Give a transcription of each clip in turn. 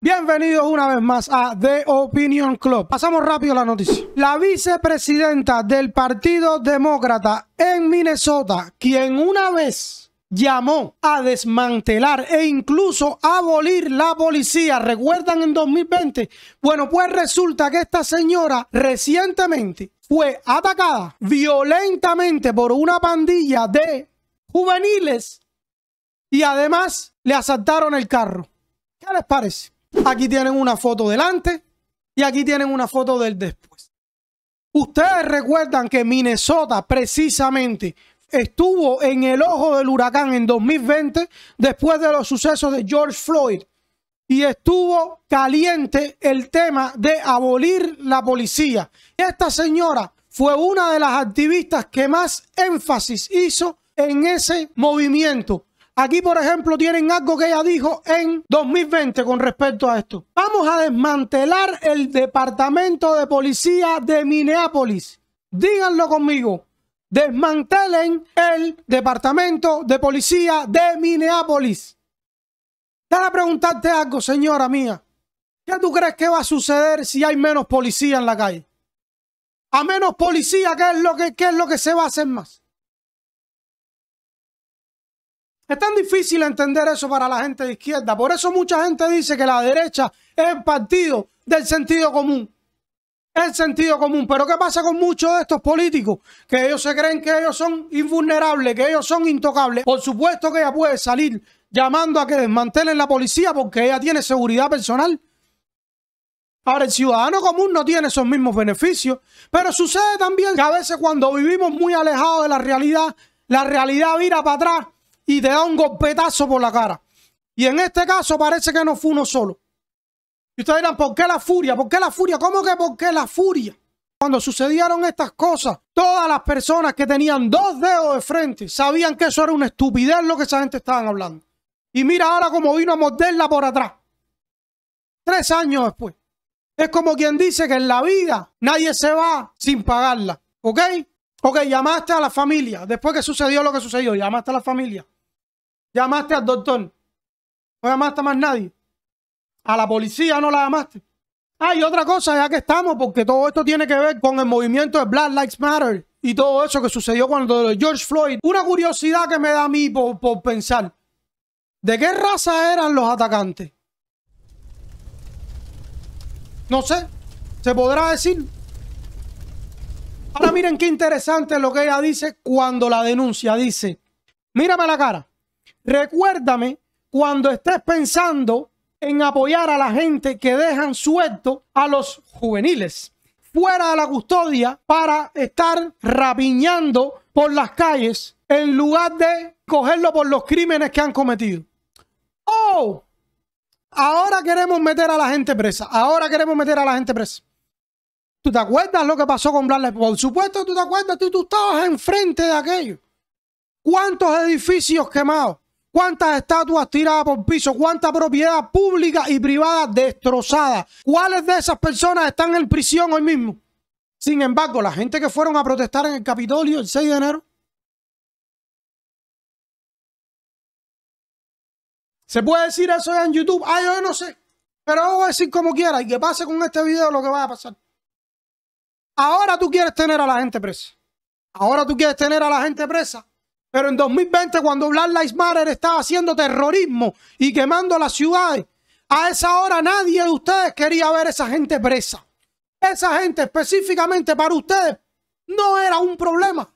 Bienvenidos una vez más a The Opinion Club. Pasamos rápido a la noticia. La vicepresidenta del Partido Demócrata en Minnesota, quien una vez llamó a desmantelar e incluso abolir la policía, ¿recuerdan en 2020? Bueno, pues resulta que esta señora recientemente fue atacada violentamente por una pandilla de juveniles y además le asaltaron el carro. ¿Qué les parece? Aquí tienen una foto delante y aquí tienen una foto del después. Ustedes recuerdan que Minnesota precisamente estuvo en el ojo del huracán en 2020 después de los sucesos de George Floyd y estuvo caliente el tema de abolir la policía. Esta señora fue una de las activistas que más énfasis hizo en ese movimiento Aquí, por ejemplo, tienen algo que ella dijo en 2020 con respecto a esto. Vamos a desmantelar el departamento de policía de Minneapolis. Díganlo conmigo. Desmantelen el departamento de policía de Minneapolis. a preguntarte algo, señora mía. ¿Qué tú crees que va a suceder si hay menos policía en la calle? A menos policía, ¿qué es lo que, qué es lo que se va a hacer más? Es tan difícil entender eso para la gente de izquierda. Por eso mucha gente dice que la derecha es el partido del sentido común. el sentido común. Pero ¿qué pasa con muchos de estos políticos? Que ellos se creen que ellos son invulnerables, que ellos son intocables. Por supuesto que ella puede salir llamando a que desmantelen la policía porque ella tiene seguridad personal. Ahora, el ciudadano común no tiene esos mismos beneficios. Pero sucede también que a veces cuando vivimos muy alejados de la realidad, la realidad vira para atrás y te da un golpetazo por la cara. Y en este caso parece que no fue uno solo. Y ustedes dirán, ¿por qué la furia? ¿Por qué la furia? ¿Cómo que por qué la furia? Cuando sucedieron estas cosas, todas las personas que tenían dos dedos de frente sabían que eso era una estupidez lo que esa gente estaban hablando. Y mira ahora cómo vino a morderla por atrás. Tres años después. Es como quien dice que en la vida nadie se va sin pagarla. ¿Ok? Ok, llamaste a la familia. Después que sucedió lo que sucedió, llamaste a la familia. Llamaste al doctor. No llamaste a más nadie. A la policía no la llamaste. Ah, y otra cosa, ya que estamos, porque todo esto tiene que ver con el movimiento de Black Lives Matter y todo eso que sucedió cuando George Floyd. Una curiosidad que me da a mí por, por pensar. ¿De qué raza eran los atacantes? No sé, se podrá decir. Ahora miren qué interesante lo que ella dice cuando la denuncia. Dice, mírame la cara. Recuérdame cuando estés pensando en apoyar a la gente que dejan suelto a los juveniles fuera de la custodia para estar rapiñando por las calles en lugar de cogerlo por los crímenes que han cometido. ¡Oh! Ahora queremos meter a la gente presa. Ahora queremos meter a la gente presa. ¿Tú te acuerdas lo que pasó con Blas Por supuesto, tú te acuerdas, tú, tú estabas enfrente de aquello. ¿Cuántos edificios quemados? cuántas estatuas tiradas por piso, cuánta propiedad pública y privada destrozada. ¿Cuáles de esas personas están en prisión hoy mismo? Sin embargo, la gente que fueron a protestar en el Capitolio el 6 de enero, ¿Se puede decir eso en YouTube? Ah, yo no sé. Pero voy a decir como quiera y que pase con este video lo que va a pasar. Ahora tú quieres tener a la gente presa. Ahora tú quieres tener a la gente presa pero en 2020, cuando Black Lives estaba haciendo terrorismo y quemando las ciudades, a esa hora nadie de ustedes quería ver a esa gente presa. Esa gente específicamente para ustedes no era un problema.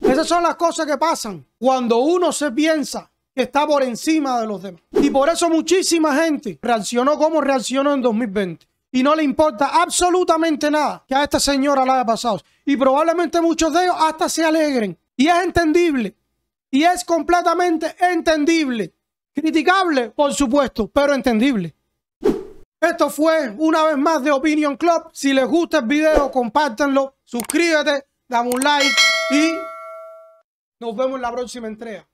Esas son las cosas que pasan cuando uno se piensa que está por encima de los demás. Y por eso muchísima gente reaccionó como reaccionó en 2020. Y no le importa absolutamente nada que a esta señora la haya pasado. Y probablemente muchos de ellos hasta se alegren. Y es entendible y es completamente entendible. Criticable, por supuesto, pero entendible. Esto fue una vez más de Opinion Club. Si les gusta el video, compártanlo, suscríbete, dame un like y nos vemos en la próxima entrega.